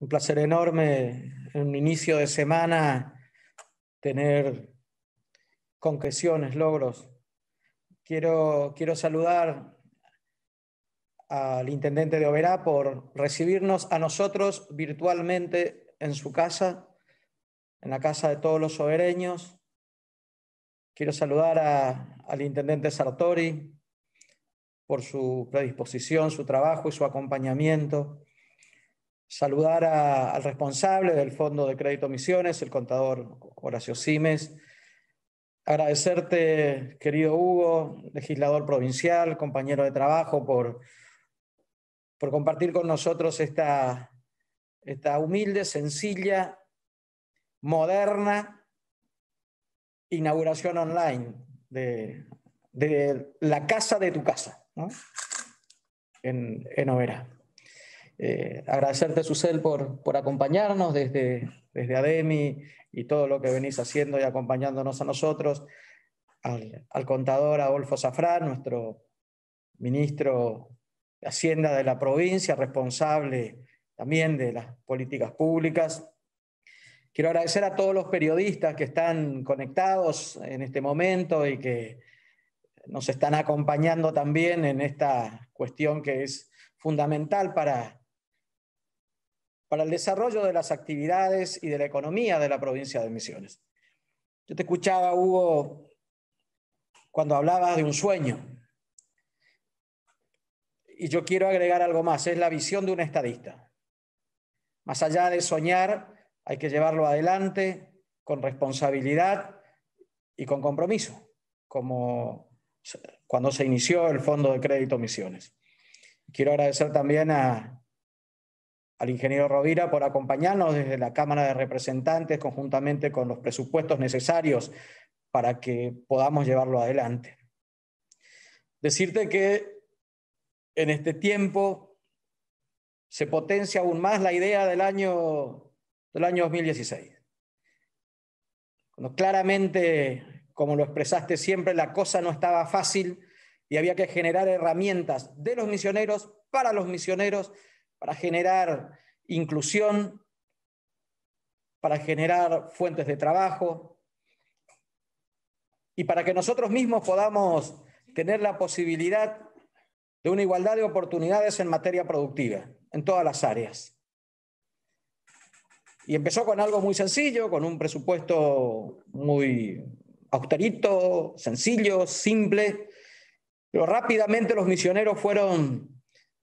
un placer enorme en un inicio de semana tener concreciones, logros. Quiero, saludar al intendente de Oberá por recibirnos a nosotros virtualmente en su casa, en la casa de todos los obereños. Quiero saludar al intendente Sartori por su predisposición, su trabajo y su acompañamiento saludar al responsable del Fondo de Crédito Misiones, el contador Horacio Simes. Agradecerte, querido Hugo, legislador provincial, compañero de trabajo, por, por compartir con nosotros esta, esta humilde, sencilla, moderna inauguración online de, la casa de tu casa en, en Oberá. Eh, agradecerte, Susel, por, por acompañarnos desde, desde ADEMI y todo lo que venís haciendo y acompañándonos a nosotros, al, contador Adolfo Zafrán, nuestro ministro de Hacienda de la provincia, responsable también de las políticas públicas. Quiero agradecer a todos los periodistas que están conectados en este momento y que nos están acompañando también en esta cuestión que es fundamental para para el desarrollo de las actividades y de la economía de la provincia de Misiones. Yo te escuchaba, Hugo, cuando hablabas de un sueño. Y yo quiero agregar algo más, es la visión de un estadista. Más allá de soñar, hay que llevarlo adelante con responsabilidad y con compromiso, como cuando se inició el Fondo de Crédito Misiones. Quiero agradecer también a, al ingeniero Rovira por acompañarnos desde la Cámara de Representantes conjuntamente con los presupuestos necesarios para que podamos llevarlo adelante. Decirte que en este tiempo se potencia aún más la idea del año, del año 2016. Cuando claramente, como lo expresaste siempre, la cosa no estaba fácil y había que generar herramientas de los misioneros, para los misioneros, para generar inclusión, para generar fuentes de trabajo y para que nosotros mismos podamos tener la posibilidad de una igualdad de oportunidades en materia productiva, en todas las áreas. Y empezó con algo muy sencillo, con un presupuesto muy austerito, sencillo, simple, pero rápidamente los misioneros fueron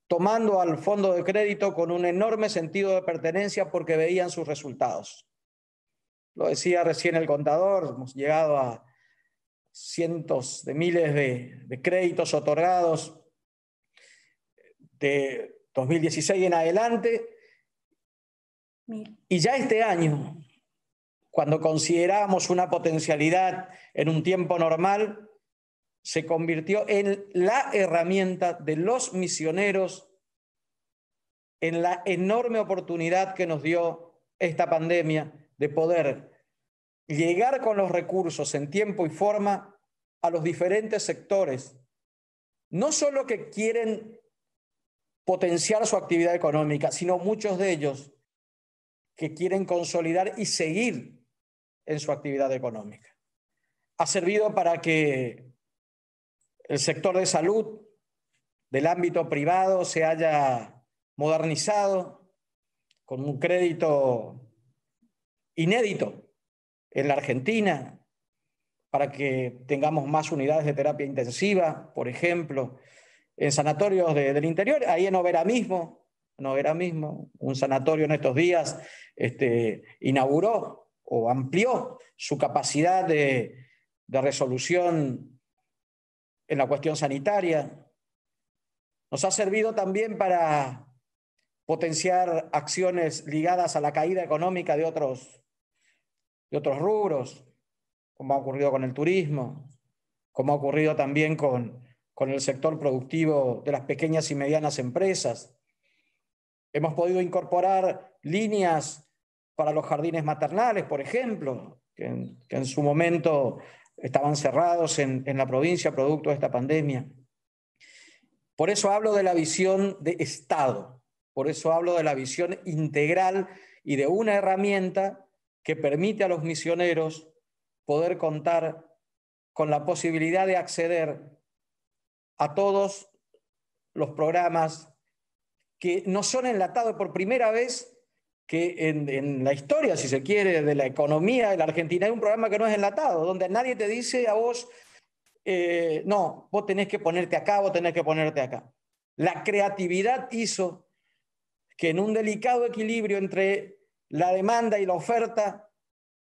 tomando al fondo de crédito con un enorme sentido de pertenencia porque veían sus resultados. Lo decía recién el contador, hemos llegado a cientos de miles de, créditos otorgados de 2016 en adelante. Y ya este año, cuando consideramos una potencialidad en un tiempo normal, se convirtió en la herramienta de los misioneros, en la enorme oportunidad que nos dio esta pandemia de poder llegar con los recursos en tiempo y forma a los diferentes sectores, no solo que quieren potenciar su actividad económica, sino muchos de ellos que quieren consolidar y seguir en su actividad económica. Ha servido para que el sector de salud del ámbito privado se haya modernizado con un crédito inédito en la Argentina para que tengamos más unidades de terapia intensiva, por ejemplo, en sanatorios del interior, ahí en Overa mismo, mismo, un sanatorio en estos días este, inauguró o amplió su capacidad de resolución en la cuestión sanitaria. Nos ha servido también para potenciar acciones ligadas a la caída económica de otros, otros rubros, como ha ocurrido con el turismo, como ha ocurrido también con, con el sector productivo de las pequeñas y medianas empresas. Hemos podido incorporar líneas para los jardines maternales, por ejemplo, que en su momento estaban cerrados en, la provincia producto de esta pandemia. Por eso hablo de la visión de Estado, por eso hablo de la visión integral y de una herramienta que permite a los misioneros poder contar con la posibilidad de acceder a todos los programas que no son enlatados por primera vez que en, la historia, si se quiere, de la economía en la Argentina hay un programa que no es enlatado, donde nadie te dice a vos, eh, no, vos tenés que ponerte acá, vos tenés que ponerte acá. La creatividad hizo que en un delicado equilibrio entre la demanda y la oferta,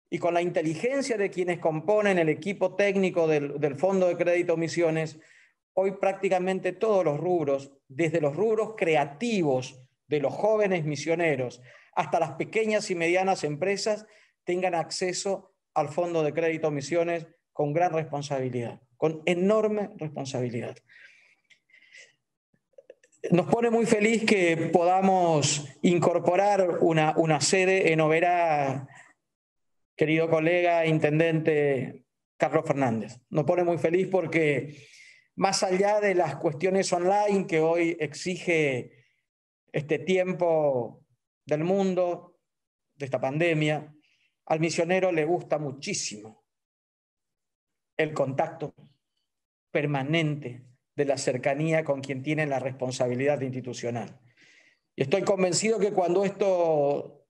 y con la inteligencia de quienes componen el equipo técnico del, del Fondo de Crédito Misiones, hoy prácticamente todos los rubros, desde los rubros creativos de los jóvenes misioneros, hasta las pequeñas y medianas empresas tengan acceso al Fondo de Crédito Misiones con gran responsabilidad, con enorme responsabilidad. Nos pone muy feliz que podamos incorporar una, sede en Oberá, querido colega, intendente Carlos Fernández. Nos pone muy feliz porque más allá de las cuestiones online que hoy exige este tiempo del mundo, de esta pandemia, al misionero le gusta muchísimo el contacto permanente de la cercanía con quien tiene la responsabilidad institucional. Y estoy convencido que cuando esto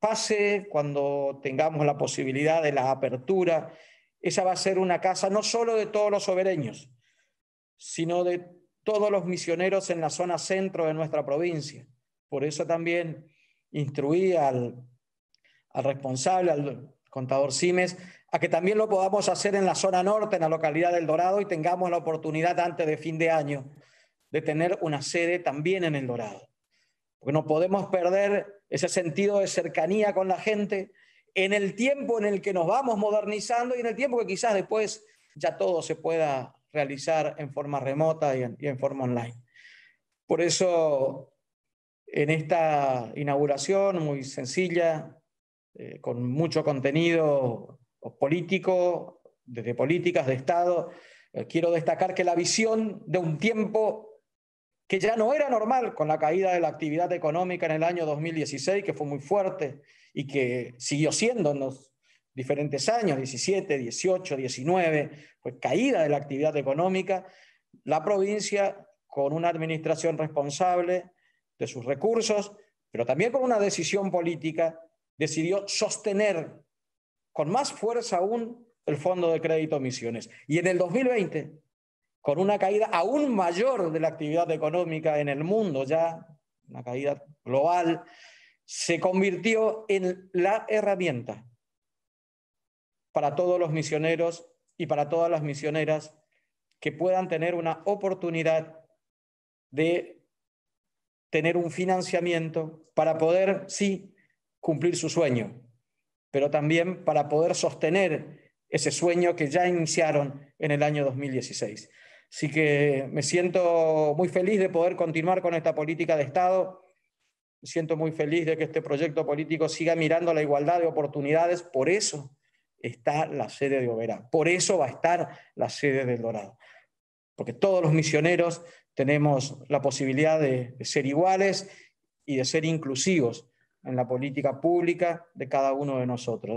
pase, cuando tengamos la posibilidad de la apertura, esa va a ser una casa no solo de todos los sobereños, sino de todos los misioneros en la zona centro de nuestra provincia. Por eso también instruí al, al responsable, al contador Simes, a que también lo podamos hacer en la zona norte, en la localidad del Dorado, y tengamos la oportunidad antes de fin de año de tener una sede también en el Dorado. Porque no podemos perder ese sentido de cercanía con la gente en el tiempo en el que nos vamos modernizando y en el tiempo que quizás después ya todo se pueda realizar en forma remota y en, y en forma online. Por eso en esta inauguración muy sencilla, eh, con mucho contenido político, desde políticas de Estado, eh, quiero destacar que la visión de un tiempo que ya no era normal con la caída de la actividad económica en el año 2016, que fue muy fuerte y que siguió siendo en los diferentes años, 17, 18, 19, pues caída de la actividad económica, la provincia con una administración responsable, de sus recursos, pero también con una decisión política, decidió sostener con más fuerza aún el Fondo de Crédito Misiones. Y en el 2020, con una caída aún mayor de la actividad económica en el mundo, ya una caída global, se convirtió en la herramienta para todos los misioneros y para todas las misioneras que puedan tener una oportunidad de tener un financiamiento para poder, sí, cumplir su sueño, pero también para poder sostener ese sueño que ya iniciaron en el año 2016. Así que me siento muy feliz de poder continuar con esta política de Estado. Me siento muy feliz de que este proyecto político siga mirando la igualdad de oportunidades. Por eso está la sede de Oberá. Por eso va a estar la sede del Dorado. Porque todos los misioneros tenemos la posibilidad de, ser iguales y de ser inclusivos en la política pública de cada uno de nosotros.